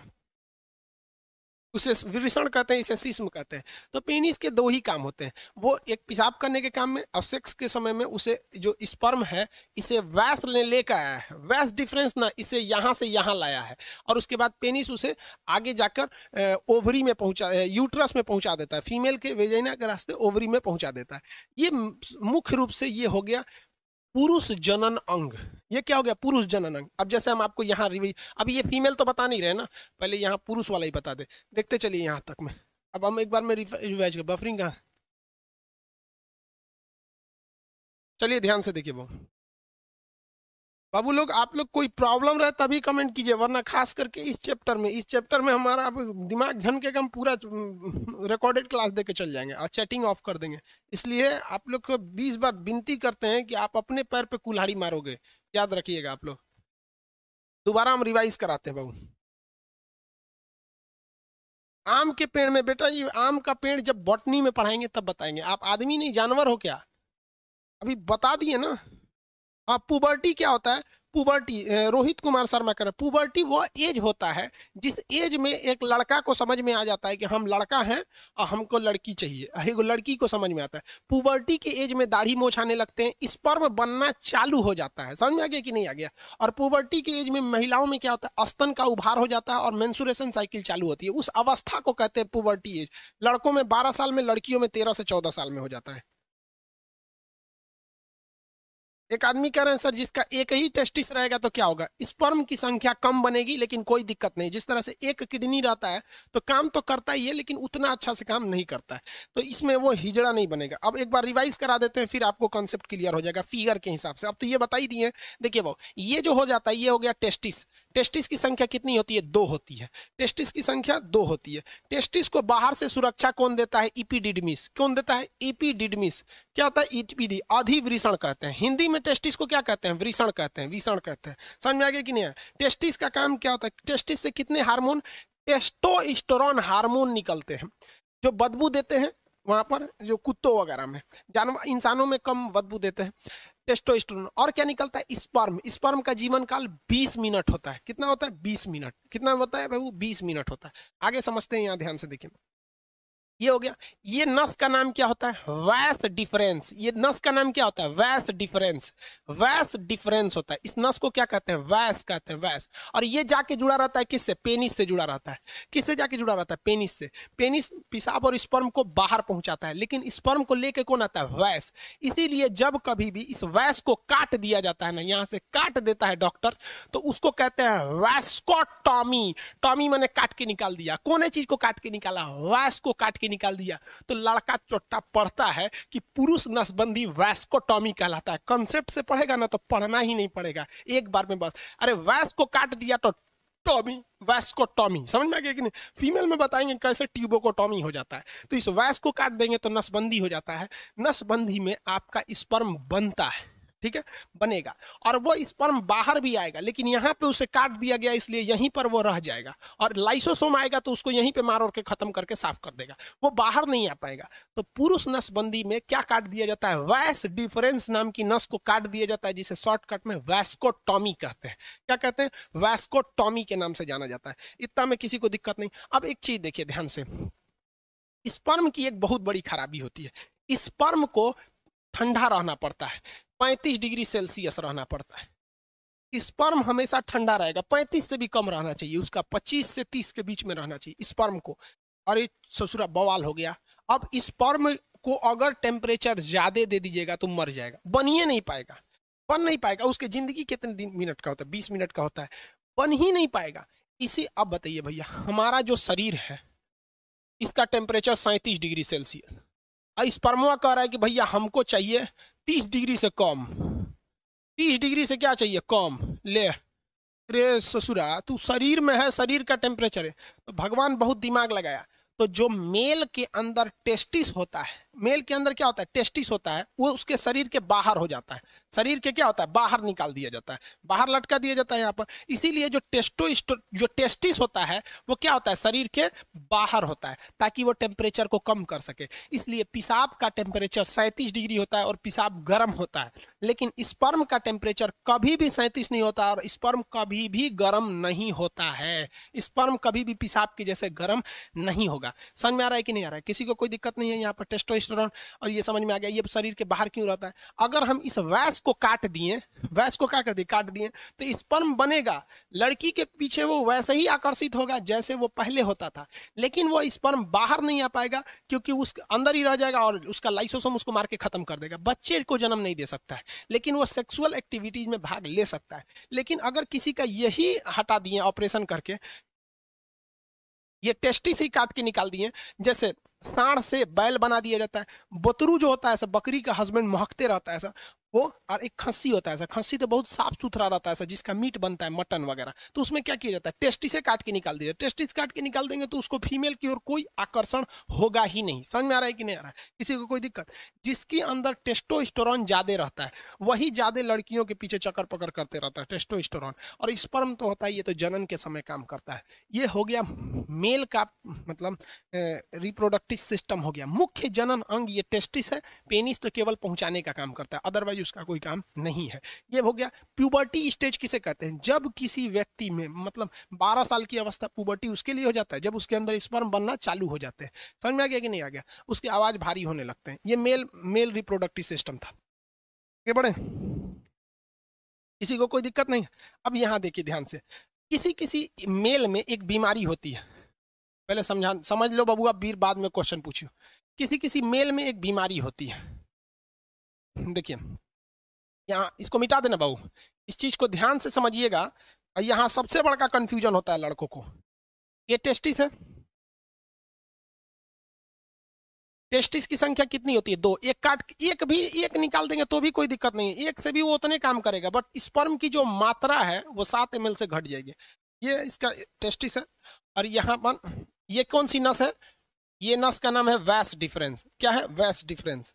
उसे विषण कहते हैं इसे सीस्म कहते हैं तो पेनिस के दो ही काम होते हैं वो एक पेशाब करने के काम में और सेक्स के समय में उसे जो स्पर्म है इसे वैस ने लेकर आया है वैस डिफरेंस ना इसे यहाँ से यहाँ लाया है और उसके बाद पेनिस उसे आगे जाकर ओवरी में पहुँचा यूट्रस में पहुँचा देता है फीमेल के वेजाइना के रास्ते ओवरी में पहुँचा देता है ये मुख्य रूप से ये हो गया पुरुष जनन अंग ये क्या हो गया पुरुष जनन अंग अब जैसे हम आपको यहाँ अब ये फीमेल तो बता नहीं रहे ना पहले यहाँ पुरुष वाला ही बता दे देखते चलिए यहाँ तक में अब हम एक बार में रिवाइज कर बफरिंग कहाँ चलिए ध्यान से देखिए वो बाबू लोग आप लोग कोई प्रॉब्लम रहे तभी कमेंट कीजिए वरना खास करके इस चैप्टर में इस चैप्टर में हमारा दिमाग के हम पूरा रिकॉर्डेड क्लास दे के चल जाएंगे और चैटिंग ऑफ कर देंगे इसलिए आप लोग को बीस बार विनती करते हैं कि आप अपने पैर पे कुल्हाड़ी मारोगे याद रखिएगा आप लोग दोबारा हम रिवाइज कराते हैं बाबू आम के पेड़ में बेटा ये आम का पेड़ जब बॉटनी में पढ़ाएंगे तब बताएंगे आप आदमी नहीं जानवर हो क्या अभी बता दिए ना अब हाँ, पुबर्टी क्या होता है पुबर्टी रोहित कुमार शर्मा कह हैं पुबर्टी वो एज होता है जिस एज में एक लड़का को समझ में आ जाता है कि हम लड़का हैं और हमको लड़की चाहिए लड़की को समझ में आता है पुबर्टी के एज में दाढ़ी मोछ आने लगते हैं इस पर्व बनना चालू हो जाता है समझ में आ गया कि नहीं आ गया और पुबर्टी के एज में महिलाओं में क्या होता है अस्तन का उभार हो जाता है और मैंसुरेशन साइकिल चालू होती है उस अवस्था को कहते हैं पुबर्टी एज लड़कों में बारह साल में लड़कियों में तेरह से चौदह साल में हो जाता है एक आदमी कह रहे हैं सर जिसका एक ही टेस्टिस रहेगा तो क्या होगा स्पर्म की संख्या कम बनेगी लेकिन कोई दिक्कत नहीं जिस तरह से एक किडनी रहता है तो काम तो करता ही है लेकिन उतना अच्छा से काम नहीं करता है तो इसमें वो हिजड़ा नहीं बनेगा अब एक बार रिवाइज करा देते हैं फिर आपको कॉन्सेप्ट क्लियर हो जाएगा फिगर के हिसाब से अब तो ये बता ही दिए देखिए वो ये जो हो जाता है ये हो गया टेस्टिस टेस्टिस की संख्या कितनी होती है दो होती है टेस्टिस की संख्या दो होती है टेस्टिस को बाहर से सुरक्षा कौन देता है ईपीडिडमिस e कौन देता है ईपीडिडमिस e क्या होता है ईटीपीडी आधी वृषण कहते हैं हिंदी में टेस्टिस को क्या कहते हैं वृषण कहते हैं विषण कहते हैं समझ में आ गया कि नहीं है टेस्टिस का काम क्या होता है टेस्टिस से कितने हार्मोन टेस्टोस्टोरॉन हार्मोन निकलते हैं जो बदबू देते हैं वहाँ पर जो कुत्तों वगैरह में जानवर इंसानों में कम बदबू देते हैं टेस्टोस्टोरॉन और क्या निकलता है स्पर्म स्पर्म का जीवन काल 20 मिनट होता है कितना होता है 20 मिनट कितना होता है भाई वो 20 मिनट होता है आगे समझते हैं यहाँ ध्यान से देखिए ये हो गया ये नस का नाम क्या होता है वैस डिफरेंस ये नस का नाम क्या होता है वैस डिफरेंस वैस डिफरेंस होता है इस नस को क्या कहते हैं वैस कहते हैं वैस और ये जाके जुड़ा रहता है किससे पेनिस से जुड़ा रहता है किससे जाके जुड़ा रहता है पेनिस से पेनिस पिशाब और स्पर्म को बाहर पहुंचाता है लेकिन स्पर्म को लेके कौन आता है वैस इसीलिए जब कभी भी इस वैस को काट दिया जाता है ना यहाँ से काट देता है डॉक्टर तो उसको कहते हैं वैस्कोटॉमी टॉमी मैंने काट के निकाल दिया कौन है चीज को काट के निकाला वैस को काट के निकाल दिया तो लड़का चोट्टा पढ़ता है कि पुरुष नसबंदी वैस्कोटॉमी कहलाता है कंसेप्ट से पढ़ेगा ना तो पढ़ना ही नहीं पड़ेगा एक बार में बस अरे वैस को काट दिया तो टॉमी वैस्को टॉमी समझ में आ गया कि नहीं फीमेल में बताएंगे कैसे ट्यूबो को टॉमी हो जाता है तो इस वैस को काट देंगे तो नसबंदी हो जाता है नसबंदी में आपका स्पर्म बनता है ठीक है बनेगा और वो स्पर्म बाहर भी आएगा लेकिन यहाँ पे उसे काट दिया गया इसलिए यहीं पर वो रह जाएगा और लाइसोसोम आएगा तो उसको यहीं पे मार और के खत्म करके साफ कर देगा वो बाहर नहीं आ पाएगा तो पुरुष नसबंदी में क्या काट दिया जाता है वैस डिफरेंस नाम की नस को काट दिया जाता है जिसे शॉर्टकट में वैस्कोटॉमी कहते हैं क्या कहते हैं वैस्कोटॉमी के नाम से जाना जाता है इतना में किसी को दिक्कत नहीं अब एक चीज देखिए ध्यान से स्पर्म की एक बहुत बड़ी खराबी होती है स्पर्म को ठंडा रहना पड़ता है पैंतीस डिग्री सेल्सियस रहना पड़ता है स्पर्म हमेशा ठंडा रहेगा पैंतीस से भी कम रहना चाहिए उसका पच्चीस से तीस के बीच में रहना चाहिए स्पर्म को अरे ससुरा बवाल हो गया अब स्पर्म को अगर टेम्परेचर ज़्यादा दे दीजिएगा तो मर जाएगा बन ही नहीं पाएगा बन नहीं पाएगा उसके ज़िंदगी कितने दिन मिनट का होता है बीस मिनट का होता है बन ही नहीं पाएगा इसे अब बताइए भैया हमारा जो शरीर है इसका टेम्परेचर सैंतीस डिग्री सेल्सियस स्पर्मा कह रहा है कि भैया हमको चाहिए तीस डिग्री से कम तीस डिग्री से क्या चाहिए कम ले रे ससुरा तू शरीर में है शरीर का टेम्परेचर है तो भगवान बहुत दिमाग लगाया तो जो मेल के अंदर टेस्टिस होता है मेल के अंदर क्या होता है टेस्टिस होता है वो उसके शरीर के बाहर हो जाता है शरीर के क्या होता है बाहर निकाल दिया जाता है बाहर लटका दिया जाता है यहाँ पर इसीलिए जो टेस्टो जो टेस्टिस होता है वो क्या होता है शरीर के बाहर होता है ताकि वो टेम्परेचर को कम कर सके इसलिए पेशाब का टेम्परेचर सैंतीस डिग्री होता है और पेशाब गर्म होता है लेकिन स्पर्म का टेम्परेचर कभी भी सैंतीस नहीं होता और स्पर्म कभी भी गर्म नहीं होता है स्पर्म कभी भी पिसाब के जैसे गर्म नहीं होगा समझ में आ रहा है कि नहीं आ रहा है किसी को कोई दिक्कत नहीं है यहाँ पर टेस्टो कोलेस्ट्रॉल और ये समझ में आ गया ये शरीर के बाहर क्यों रहता है अगर हम इस वैस को काट दिए वैस को क्या कर दिए काट दिए तो स्पर्म बनेगा लड़की के पीछे वो वैसे ही आकर्षित होगा जैसे वो पहले होता था लेकिन वो स्पर्म बाहर नहीं आ पाएगा क्योंकि उसके अंदर ही रह जाएगा और उसका लाइसोसोम उसको मार के खत्म कर देगा बच्चे को जन्म नहीं दे सकता है लेकिन वो सेक्सुअल एक्टिविटीज में भाग ले सकता है लेकिन अगर किसी का यही हटा दिए ऑपरेशन करके ये टेस्टिस ही काट के निकाल दिए जैसे सांड से बैल बना दिया जाता है बतरू जो होता है ऐसा बकरी का हस्बैंड महकते रहता है ऐसा वो और एक खसी होता है सर खसी तो बहुत साफ सुथरा रहता है सर जिसका मीट बनता है मटन वगैरह तो उसमें क्या किया जाता है टेस्टी से काट के निकाल दिया टेस्टी से काट के निकाल देंगे तो उसको फीमेल की ओर कोई आकर्षण होगा ही नहीं समझ में आ रहा है कि नहीं आ रहा है किसी को कोई दिक्कत जिसके अंदर टेस्टोस्टोरॉन ज़्यादा रहता है वही ज़्यादा लड़कियों के पीछे चक्कर पकड़ करते रहता है टेस्टोस्टोरॉन और स्पर्म तो होता है ये तो जनन के समय काम करता है ये हो गया मेल का मतलब रिप्रोडक्टिव सिस्टम हो गया मुख्य जनन अंग ये टेस्टिस है पेनिस तो केवल पहुंचाने का काम करता है अदरवाइज उसका कोई काम नहीं है ये हो गया प्यूबर्टी स्टेज किसे कहते हैं जब किसी व्यक्ति में मतलब 12 साल की अवस्था प्यूबर्टी उसके लिए हो जाता है जब उसके अंदर स्पर्म बनना चालू हो जाते हैं समझ में आ गया कि नहीं आ गया उसकी आवाज़ भारी होने लगते हैं ये मेल मेल रिप्रोडक्टिव सिस्टम था आगे बढ़े किसी को कोई दिक्कत नहीं अब यहाँ देखिए ध्यान से किसी किसी मेल में एक बीमारी होती है पहले समझा समझ लो बबुआ वीर बाद में क्वेश्चन पूछियो किसी किसी मेल में एक बीमारी होती है देखिए यहाँ इसको मिटा देना बहू इस चीज़ को ध्यान से समझिएगा और यहाँ सबसे बड़ा कन्फ्यूजन होता है लड़कों को ये टेस्टिस है टेस्टिस की संख्या कितनी होती है दो एक काट एक भी एक निकाल देंगे तो भी कोई दिक्कत नहीं है एक से भी वो उतने काम करेगा बट स्पर्म की जो मात्रा है वो सात एम से घट जाएगी ये इसका टेस्टिस है और यहाँ पर ये कौन सी नस है ये नस का नाम है वैस डिफरेंस क्या है वैस डिफरेंस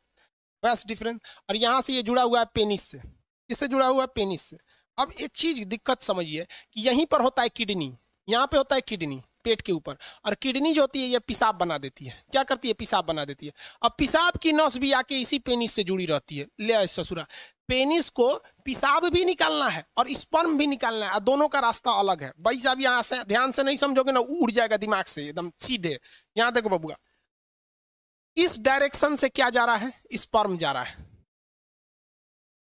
कैपेस डिफरेंस और यहाँ से ये जुड़ा हुआ है पेनिस से इससे जुड़ा हुआ है पेनिस से अब एक चीज दिक्कत समझिए कि यहीं पर होता है किडनी यहाँ पे होता है किडनी पेट के ऊपर और किडनी जो होती है ये पिसाब बना देती है क्या करती है पिसाब बना देती है अब पिसाब की नस भी आके इसी पेनिस से जुड़ी रहती है ले आए ससुरा पेनिस को पिसाब भी निकालना है और स्पर्म भी निकालना है और दोनों का रास्ता अलग है भाई साहब यहाँ से ध्यान से नहीं समझोगे ना उड़ जाएगा दिमाग से एकदम सीधे यहाँ देखो बबुआ इस डायरेक्शन से क्या जा रहा है स्पर्म जा रहा है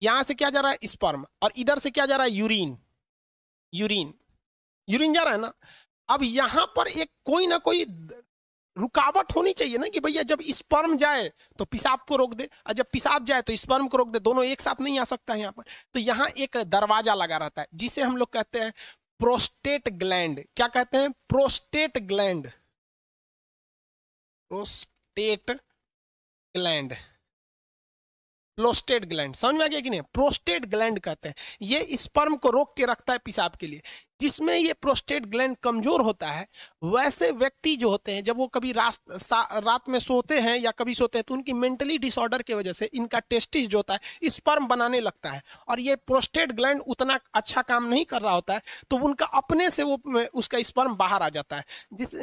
यहां से क्या जा रहा है स्पर्म और इधर से क्या जा रहा है यूरिन यूरिन यूरिन जा रहा है ना अब यहां पर एक कोई ना कोई रुकावट होनी चाहिए ना कि भैया जब स्पर्म जाए तो पिशाब को रोक दे और जब पिसाब जाए तो स्पर्म को रोक दे दोनों एक साथ नहीं आ सकता है यहाँ पर तो यहाँ एक दरवाजा लगा रहता है जिसे हम लोग कहते हैं प्रोस्टेट ग्लैंड क्या कहते हैं prostate gland prostate gland prostate gland समझ में आ गया कि नहीं प्रोस्टेट ग्लैंड कहते हैं ये स्पर्म को रोक के रखता है पिशाब के लिए जिसमें ये प्रोस्टेट ग्लैंड कमजोर होता है वैसे व्यक्ति जो होते हैं जब वो कभी रात रात में सोते हैं या कभी सोते हैं तो उनकी मेंटली डिसऑर्डर की वजह से इनका टेस्टिस जो होता है स्पर्म बनाने लगता है और ये प्रोस्टेट ग्लैंड उतना अच्छा काम नहीं कर रहा होता है तो उनका अपने से वो उसका स्पर्म बाहर आ जाता है जिस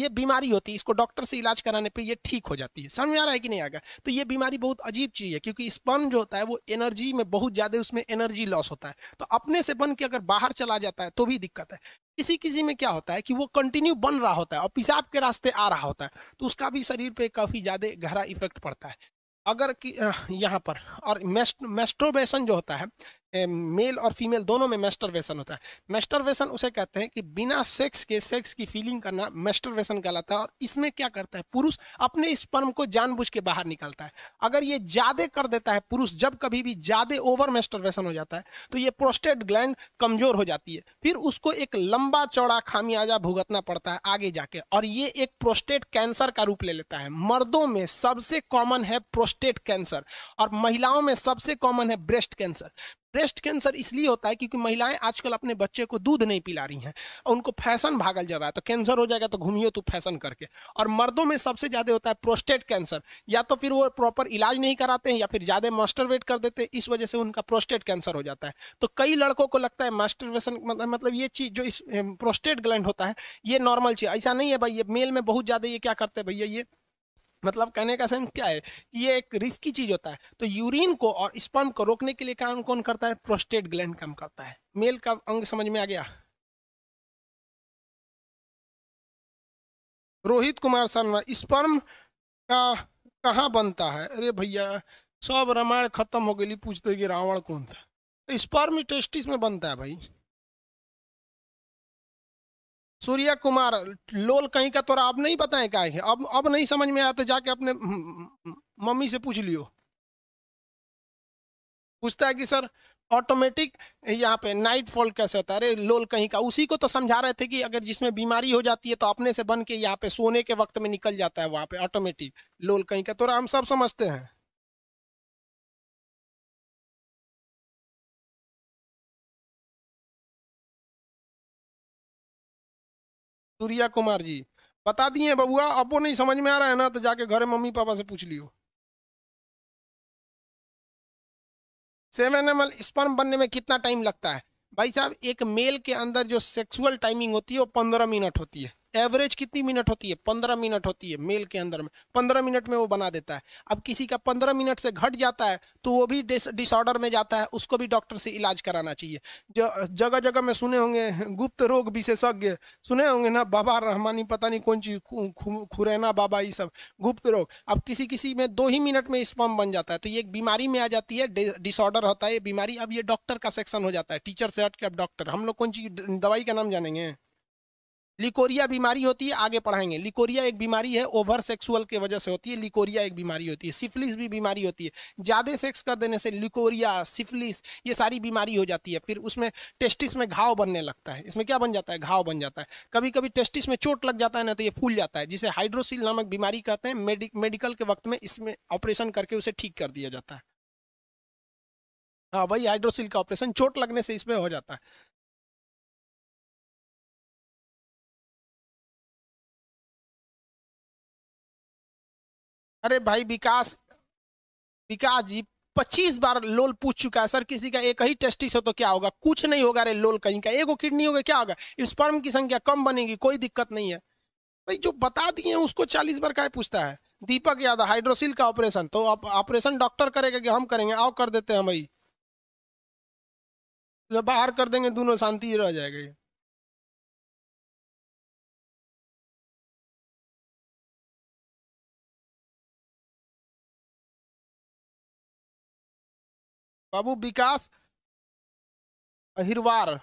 ये बीमारी होती है इसको डॉक्टर से इलाज कराने पर यह ठीक हो जाती है समझ आ रहा है कि नहीं आएगा तो ये बीमारी बहुत अजीब चीज़ है क्योंकि स्पर्म जो होता है वो एनर्जी में बहुत ज़्यादा उसमें एनर्जी लॉस होता है तो अपने से बन के अगर बाहर चला जाता है तो भी दिक्कत है किसी किसी में क्या होता है कि वो कंटिन्यू बन रहा होता है और पेशाब के रास्ते आ रहा होता है तो उसका भी शरीर पे काफ़ी ज़्यादा गहरा इफेक्ट पड़ता है अगर कि यहाँ पर और मेस्ट मेस्ट्रोबेशन जो होता है मेल और फीमेल दोनों में मेस्टरवेशन होता है मेस्टरवेशन उसे कहते हैं कि बिना सेक्स के सेक्स की फीलिंग करना मेस्टरवेशन कहलाता है और इसमें क्या करता है पुरुष अपने स्पर्म को जानबूझ के बाहर निकालता है अगर ये ज़्यादा कर देता है पुरुष जब कभी भी ज़्यादा ओवर मेस्टरवेशन हो जाता है तो ये प्रोस्टेट ग्लैंड कमज़ोर हो जाती है फिर उसको एक लंबा चौड़ा खामियाजा भुगतना पड़ता है आगे जाके और ये एक प्रोस्टेट कैंसर का रूप ले लेता है मर्दों में सबसे कॉमन है प्रोस्टेट कैंसर और महिलाओं में सबसे कॉमन है ब्रेस्ट कैंसर ब्रेस्ट कैंसर इसलिए होता है क्योंकि महिलाएं आजकल अपने बच्चे को दूध नहीं पिला रही हैं और उनको फैशन भागल जा रहा है तो कैंसर हो जाएगा तो घूमियो तो फैशन करके और मर्दों में सबसे ज़्यादा होता है प्रोस्टेट कैंसर या तो फिर वो प्रॉपर इलाज नहीं कराते हैं या फिर ज़्यादा मास्टरवेट कर देते हैं इस वजह से उनका प्रोस्टेट कैंसर हो जाता है तो कई लड़कों को लगता है मास्टरवेशन मतलब ये चीज़ जो इस प्रोस्टेट ग्लैंड होता है ये नॉर्मल चीज़ ऐसा नहीं है भाई ये मेल में बहुत ज़्यादा ये क्या करते हैं भैया ये मतलब कहने का सेंस क्या है कि ये एक रिस्की चीज होता है तो यूरिन को और स्पर्म को रोकने के लिए काम कौन करता है प्रोस्टेट ग्लैंड काम करता है मेल का अंग समझ में आ गया रोहित कुमार शर्मा स्पर्म का कहाँ बनता है अरे भैया सब रामायण खत्म हो गई पूछते कि रावण कौन था तो स्पर्म टेस्टिस में बनता है भाई सूर्या कुमार लोल कहीं का तोरा अब नहीं बताएं का है अब अब नहीं समझ में आया तो जाके अपने मम्मी से पूछ लियो पूछता है कि सर ऑटोमेटिक यहाँ पे नाइट फॉल कैसे होता है अरे लोल कहीं का उसी को तो समझा रहे थे कि अगर जिसमें बीमारी हो जाती है तो अपने से बन के यहाँ पे सोने के वक्त में निकल जाता है वहाँ पे ऑटोमेटिक लोल कहीं का तो हम सब समझते हैं सूर्या कुमार जी बता दिए बबुआ अब वो नहीं समझ में आ रहा है ना तो जाके घर मम्मी पापा से पूछ लियो सेवन एम एल स्पर्म बनने में कितना टाइम लगता है भाई साहब एक मेल के अंदर जो सेक्सुअल टाइमिंग होती है वो पंद्रह मिनट होती है एवरेज कितनी मिनट होती है पंद्रह मिनट होती है मेल के अंदर में पंद्रह मिनट में वो बना देता है अब किसी का पंद्रह मिनट से घट जाता है तो वो भी डिसऑर्डर में जाता है उसको भी डॉक्टर से इलाज कराना चाहिए जगह जगह में सुने होंगे गुप्त रोग विशेषज्ञ सुने होंगे ना बाबा रहमानी पता नहीं कौन चीज खुरैना बाबा ये सब गुप्त रोग अब किसी किसी में दो ही मिनट में स्पम बन जाता है तो ये एक बीमारी में आ जाती है डिसऑर्डर होता है ये बीमारी अब ये डॉक्टर का सेक्शन हो जाता है टीचर से हट के अब डॉक्टर हम लोग कौन चीज दवाई का नाम जानेंगे लिकोरिया बीमारी होती है आगे पढ़ाएंगे लिकोरिया एक बीमारी है ओवर सेक्सुअल के वजह से होती है लिकोरिया एक बीमारी होती है सिफिलिस भी बीमारी होती है ज़्यादा सेक्स कर देने से लिकोरिया सिफिलिस ये सारी बीमारी हो जाती है फिर उसमें टेस्टिस में घाव बनने लगता है इसमें क्या बन जाता है घाव बन जाता है कभी कभी टेस्टिस में चोट लग जाता है ना तो ये फूल जाता है जिसे हाइड्रोसिल नामक बीमारी कहते हैं मेडिक, मेडिकल के वक्त में इसमें ऑपरेशन करके उसे ठीक कर दिया जाता है हाँ वही हाइड्रोसिल का ऑपरेशन चोट लगने से इसमें हो जाता है अरे भाई विकास विकास जी पच्चीस बार लोल पूछ चुका है सर किसी का एक ही टेस्टिस हो तो क्या होगा कुछ नहीं होगा अरे लोल कहीं का एक किडनी होगा क्या होगा स्पर्म की संख्या कम बनेगी कोई दिक्कत नहीं है भाई जो बता दिए उसको चालीस बार का पूछता है दीपक यादव हाइड्रोसिल का ऑपरेशन तो ऑपरेशन डॉक्टर करेगा कि हम करेंगे आओ कर देते हैं भाई बाहर कर देंगे दोनों शांति रह जाएगा बाबू विकास अहिरवार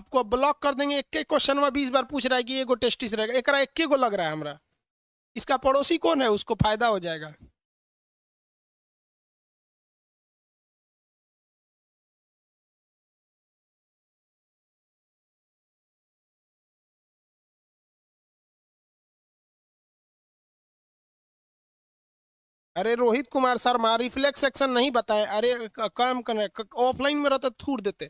आपको ब्लॉक कर देंगे एक क्वेश्चन में बीस बार पूछ रहा है कि गो टेस्टिस रहेगा एक, एक गो लग रहा है हमारा इसका पड़ोसी कौन है उसको फायदा हो जाएगा अरे Rohit Kumar sir reflex action नहीं बताए अरे काम करने ऑफलाइन में रहते थूर देते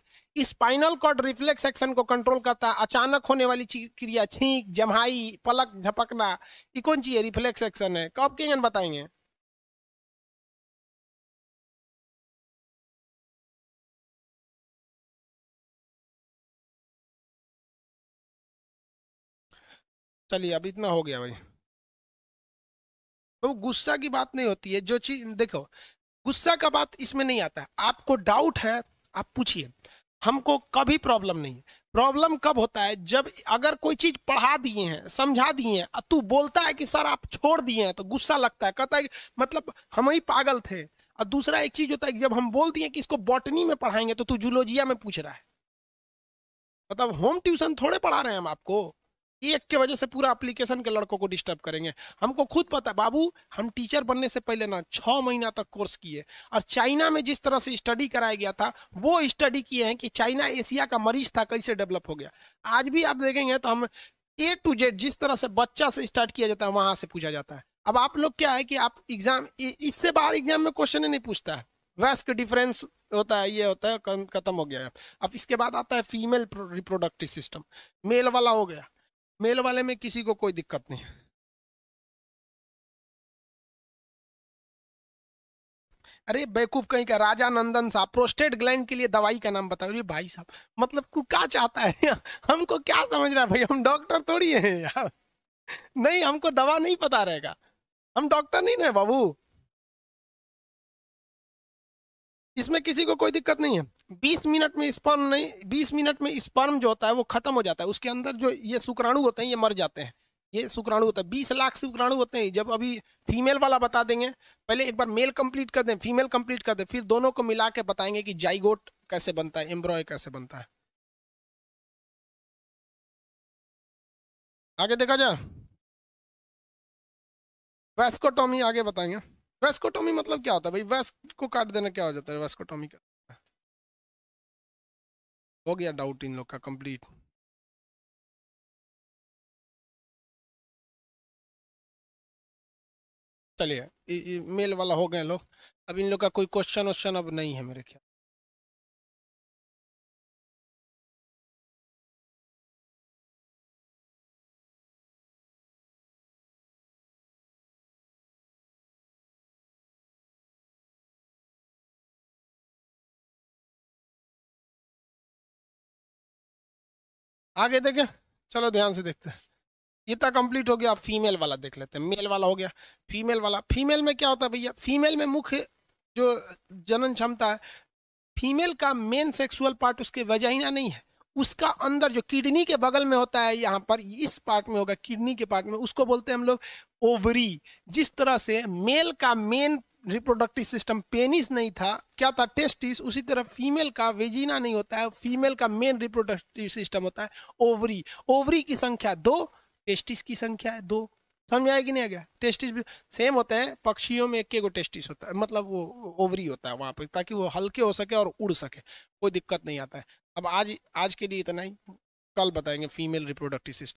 स्पाइनल कॉर्ड रिफ्लेक्स एक्शन को कंट्रोल करता अचानक होने वाली क्रिया छींक जमाई पलक झपकना ये कौन चीज है रिफ्लेक्स एक्शन है कब के बताएंगे चलिए अब इतना हो गया भाई तो गुस्सा की बात नहीं होती है जो चीज देखो गुस्सा का बात इसमें नहीं आता है आपको डाउट है आप पूछिए हमको कभी प्रॉब्लम नहीं है प्रॉब्लम कब होता है जब अगर कोई चीज पढ़ा दिए हैं समझा दिए हैं तू बोलता है कि सर आप छोड़ दिए हैं तो गुस्सा लगता है कहता है मतलब हम ही पागल थे और दूसरा एक चीज होता है जब हम बोल दिए कि इसको बॉटनी में पढ़ाएंगे तो तू जूलोजिया में पूछ रहा है मतलब होम ट्यूशन थोड़े पढ़ा रहे हैं हम आपको एक के वजह से पूरा एप्लीकेशन के लड़कों को डिस्टर्ब करेंगे हमको खुद पता बाबू हम टीचर बनने से पहले ना छः महीना तक कोर्स किए और चाइना में जिस तरह से स्टडी कराया गया था वो स्टडी किए हैं कि चाइना एशिया का मरीज था कैसे डेवलप हो गया आज भी आप देखेंगे तो हम ए टू जेड जिस तरह से बच्चा से स्टार्ट किया जाता है वहाँ से पूछा जाता है अब आप लोग क्या है कि आप एग्जाम इससे बाहर एग्जाम में क्वेश्चन ही नहीं पूछता है वैस्क डिफरेंस होता है ये होता है खत्म हो गया अब इसके बाद आता है फीमेल रिप्रोडक्टिव सिस्टम मेल वाला हो गया मेल वाले में किसी को कोई दिक्कत नहीं अरे बेवकूफ कहीं का राजा नंदन साहब प्रोस्टेट ग्लैंड के लिए दवाई का नाम बताओ भाई साहब मतलब तू क्या चाहता है हमको क्या समझ रहा है भाई हम डॉक्टर थोड़ी हैं यार नहीं हमको दवा नहीं पता रहेगा हम डॉक्टर नहीं ना बाबू इसमें किसी को कोई दिक्कत नहीं है 20 मिनट में स्पर्म नहीं 20 मिनट में स्पर्म जो होता है वो खत्म हो जाता है उसके अंदर जो ये शुक्राणु होते हैं ये मर जाते हैं ये शुक्राणु होता है बीस लाख शुक्राणु होते हैं जब अभी फीमेल वाला बता देंगे पहले एक बार मेल कंप्लीट कर दें फीमेल कंप्लीट कर दें फिर दोनों को मिला के बताएंगे कि जाइगोट कैसे बनता है एम्ब्रॉय कैसे बनता है आगे देखा जाए वेस्कोटोमी आगे बताएंगे वेस्कोटोमी मतलब क्या होता है भाई वेस्क को काट देना क्या हो जाता है वेस्कोटोमी का हो गया डाउट इन लोग का कंप्लीट चलिए मेल वाला हो गए लोग अब इन लोग का कोई क्वेश्चन वोश्चन अब नहीं है मेरे ख्याल आगे देखें चलो ध्यान से देखते हैं ये तो कंप्लीट हो गया आप फीमेल वाला देख लेते हैं मेल वाला हो गया फीमेल वाला फीमेल में क्या होता है भैया फीमेल में मुख्य जो जनन क्षमता है फीमेल का मेन सेक्सुअल पार्ट उसके वजाइना नहीं है उसका अंदर जो किडनी के बगल में होता है यहाँ पर इस पार्ट में होगा किडनी के पार्ट में उसको बोलते हैं हम लोग ओवरी जिस तरह से मेल का मेन रिप्रोडक्टिव सिस्टम पेनिस नहीं था क्या था टेस्टिस उसी तरह फीमेल का वेजिना नहीं होता है फीमेल का मेन रिप्रोडक्टिव सिस्टम होता है ओवरी ओवरी की संख्या दो टेस्टिस की संख्या है दो समझ आएगी नहीं आ गया टेस्टिस भी सेम होते हैं पक्षियों में एक एक टेस्टिस होता है मतलब वो ओवरी होता है वहाँ पर ताकि वो हल्के हो सके और उड़ सके कोई दिक्कत नहीं आता है अब आज आज के लिए इतना ही कल बताएंगे फीमेल रिप्रोडक्टिव सिस्टम